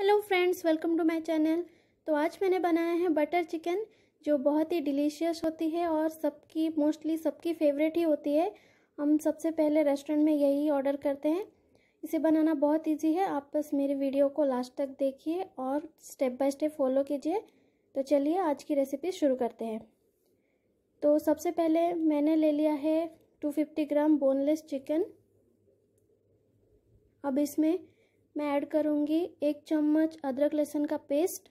hello friends welcome to my channel तो आज मैंने बनाया है बटर चिकन जो बहुत ही डिलीशियस होती है और सबकी मोस्टली सबकी फेवरेट ही होती है हम सबसे पहले रेस्टोरेंट में यही ऑर्डर करते हैं इसे बनाना बहुत इजी है आप बस मेरे वीडियो को लास्ट तक देखिए और स्टेप बाय स्टेप फॉलो कीजिए तो चलिए आज की रेसिपी शुरू करते हैं तो सबसे पहले मैंने ले लिया है टू ग्राम बोनलेस चिकन अब इसमें मैं ऐड करूँगी एक चम्मच अदरक लहसुन का पेस्ट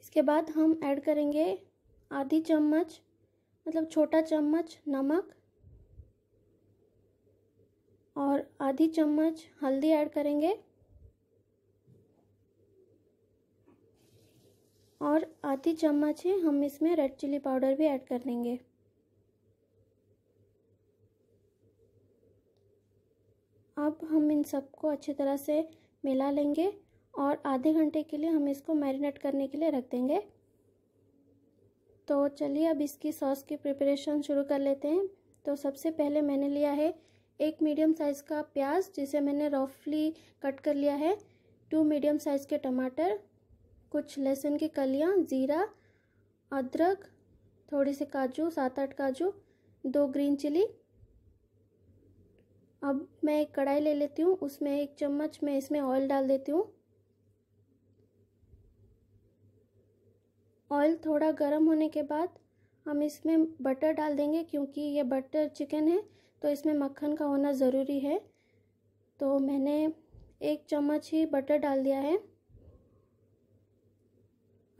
इसके बाद हम ऐड करेंगे आधी चम्मच मतलब छोटा चम्मच नमक और आधी चम्मच हल्दी ऐड करेंगे और आधी चम्मच ही हम इसमें रेड चिल्ली पाउडर भी ऐड कर देंगे अब हम इन सबको अच्छी तरह से मिला लेंगे और आधे घंटे के लिए हम इसको मैरिनेट करने के लिए रख देंगे तो चलिए अब इसकी सॉस की प्रिपरेशन शुरू कर लेते हैं तो सबसे पहले मैंने लिया है एक मीडियम साइज़ का प्याज जिसे मैंने रफली कट कर लिया है टू मीडियम साइज़ के टमाटर कुछ लहसुन की कलियाँ ज़ीरा अदरक थोड़ी से काजू सात आठ काजू दो ग्रीन चिली अब मैं एक कढ़ाई ले लेती हूँ उसमें एक चम्मच मैं इसमें ऑयल डाल देती हूँ ऑयल थोड़ा गर्म होने के बाद हम इसमें बटर डाल देंगे क्योंकि ये बटर चिकन है तो इसमें मक्खन का होना ज़रूरी है तो मैंने एक चम्मच ही बटर डाल दिया है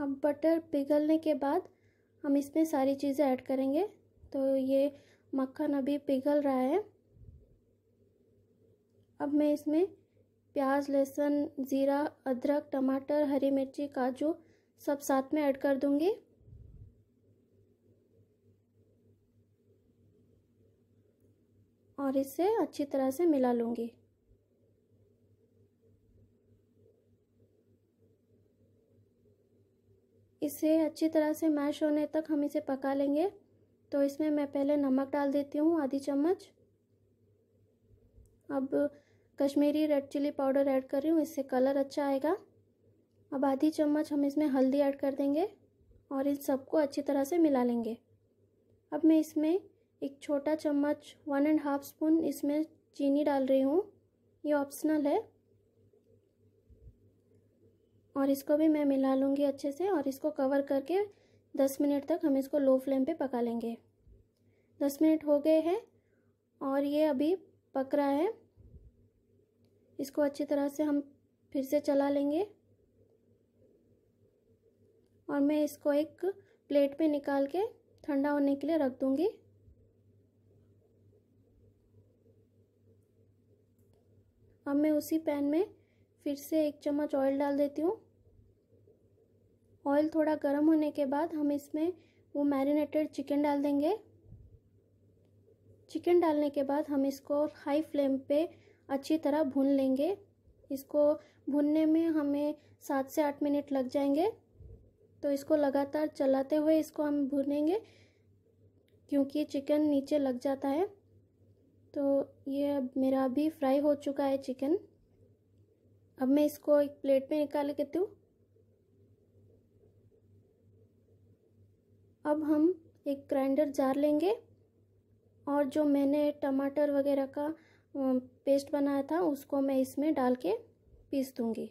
अब बटर पिघलने के बाद हम इसमें सारी चीज़ें ऐड करेंगे तो ये मक्खन अभी पिघल रहा है अब मैं इसमें प्याज लहसुन ज़ीरा अदरक टमाटर हरी मिर्ची काजू सब साथ में ऐड कर दूंगी और इसे अच्छी तरह से मिला लूँगी इसे अच्छी तरह से मैश होने तक हम इसे पका लेंगे तो इसमें मैं पहले नमक डाल देती हूँ आधी चम्मच अब Kashmiri red chilli powder add कर रही हूँ इससे कलर अच्छा आएगा अब आधी चम्मच हम इसमें हल्दी ऐड कर देंगे और इन सबको अच्छी तरह से मिला लेंगे अब मैं इसमें एक छोटा चम्मच वन एंड हाफ स्पून इसमें चीनी डाल रही हूँ ये ऑप्शनल है और इसको भी मैं मिला लूँगी अच्छे से और इसको कवर करके दस मिनट तक हम इसको लो फ्लेम पे पका लेंगे दस मिनट हो गए हैं और ये अभी पक रहा है इसको अच्छी तरह से हम फिर से चला लेंगे और मैं इसको एक प्लेट में निकाल के ठंडा होने के लिए रख दूँगी अब मैं उसी पैन में फिर से एक चम्मच ऑयल डाल देती हूँ ऑयल थोड़ा गर्म होने के बाद हम इसमें वो मैरिनेटेड चिकन डाल देंगे चिकन डालने के बाद हम इसको हाई फ्लेम पे अच्छी तरह भून लेंगे इसको भुनने में हमें सात से आठ मिनट लग जाएंगे तो इसको लगातार चलाते हुए इसको हम भुनेंगे क्योंकि चिकन नीचे लग जाता है तो ये मेरा अभी फ्राई हो चुका है चिकन अब मैं इसको एक प्लेट में निकाल लेती हूँ अब हम एक ग्राइंडर जार लेंगे और जो मैंने टमाटर वगैरह का पेस्ट बनाया था उसको मैं इसमें डाल के पीस दूँगी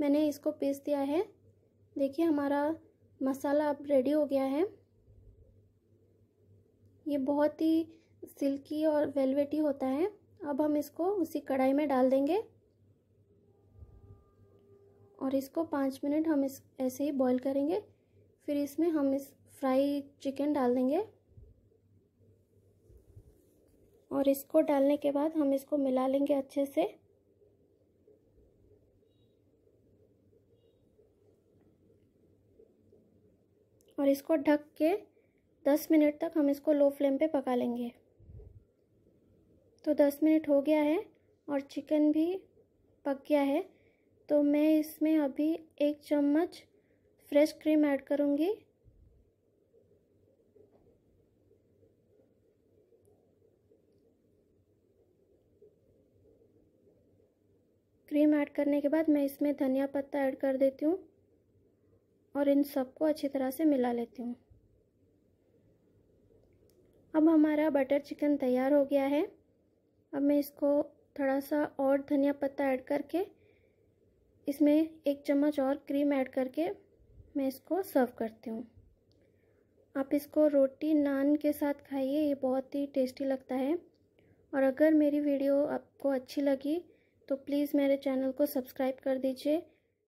मैंने इसको पीस दिया है देखिए हमारा मसाला अब रेडी हो गया है ये बहुत ही सिल्की और वेलवेटी होता है अब हम इसको उसी कढ़ाई में डाल देंगे और इसको पाँच मिनट हम इस ऐसे ही बॉईल करेंगे फिर इसमें हम इस फ्राई चिकन डाल देंगे और इसको डालने के बाद हम इसको मिला लेंगे अच्छे से और इसको ढक के 10 मिनट तक हम इसको लो फ्लेम पे पका लेंगे तो 10 मिनट हो गया है और चिकन भी पक गया है तो मैं इसमें अभी एक चम्मच फ्रेश क्रीम ऐड करूँगी क्रीम ऐड करने के बाद मैं इसमें धनिया पत्ता ऐड कर देती हूँ और इन सबको अच्छी तरह से मिला लेती हूँ अब हमारा बटर चिकन तैयार हो गया है अब मैं इसको थोड़ा सा और धनिया पत्ता ऐड करके इसमें एक चम्मच और क्रीम ऐड करके मैं इसको सर्व करती हूँ आप इसको रोटी नान के साथ खाइए ये बहुत ही टेस्टी लगता है और अगर मेरी वीडियो आपको अच्छी लगी तो प्लीज़ मेरे चैनल को सब्सक्राइब कर दीजिए